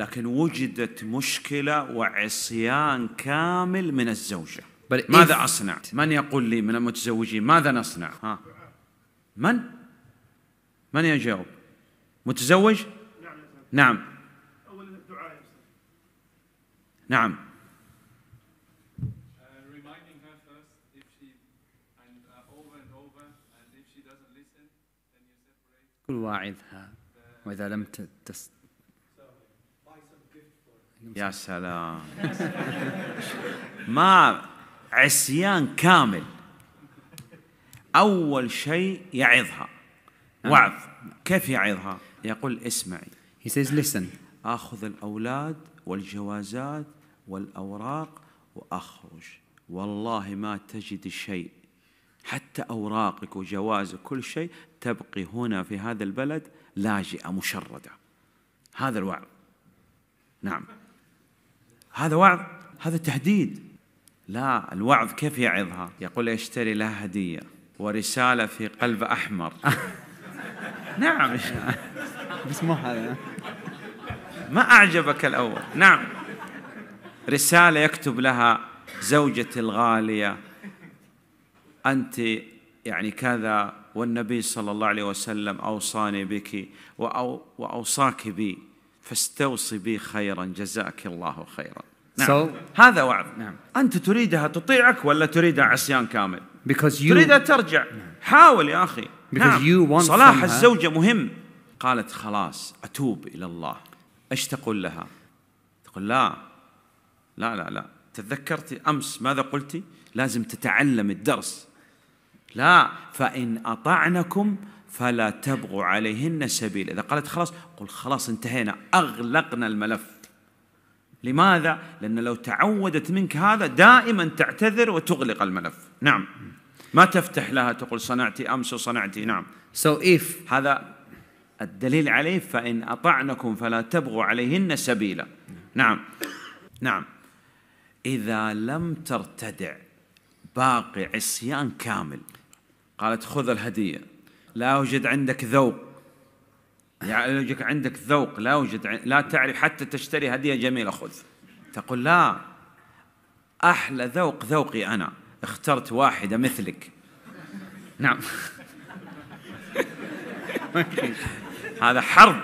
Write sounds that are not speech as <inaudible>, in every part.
لكن وجدت مشكلة وعصيان كامل من الزوجة ماذا أصنع؟ من يقول لي من المتزوجين ماذا نصنع؟ ها؟ من؟ من يجاوب؟ متزوج؟ نعم نعم كل واعظها وإذا لم تست يا سلام ما عصيان كامل أول شيء يعظها نعم. وعظ كيف يعظها؟ يقول اسمعي He says listen آخذ الأولاد والجوازات والأوراق وأخرج والله ما تجد شيء حتى أوراقك وجوازك كل شيء تبقي هنا في هذا البلد لاجئة مشردة هذا الوعظ نعم هذا وعظ هذا تهديد لا الوعظ كيف يعظها يقول اشتري لها هدية ورسالة في قلب أحمر <laughs> نعم بس مو هذا ما أعجبك الأول نعم رسالة يكتب لها زوجتي الغالية أنت يعني كذا والنبي صلى الله عليه وسلم أوصاني بك وأو وأوصاك بي فاستوصي بي خيرا جزاك الله خيرا نعم. So, هذا وعد نعم. أنت تريدها تطيعك ولا تريدها عصيان كامل because you, تريدها ترجع نعم. حاول يا أخي because نعم. you want صلاح الزوجة مهم قالت خلاص أتوب إلى الله إيش تقول لها تقول لا لا لا لا تذكرتي أمس ماذا قلتي لازم تتعلم الدرس لا فإن أطعنكم فلا تبغوا عليهن سبيل إذا قالت خلاص قل خلاص انتهينا أغلقنا الملف لماذا؟ لأن لو تعودت منك هذا دائما تعتذر وتغلق الملف نعم ما تفتح لها تقول صنعتي أمس وصنعتي نعم so if هذا الدليل عليه فإن أطعنكم فلا تبغوا عليهن سبيلا نعم نعم إذا لم ترتدع باقي عصيان كامل قالت خذ الهدية لا يوجد عندك ذوق يعني يوجد عندك ذوق لا يوجد لا تعرف حتى تشتري هدية جميلة خذ تقول لا أحلى ذوق ذوقي أنا اخترت واحدة مثلك نعم <laughs> هذا حرب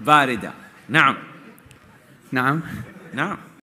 باردة نعم نعم نعم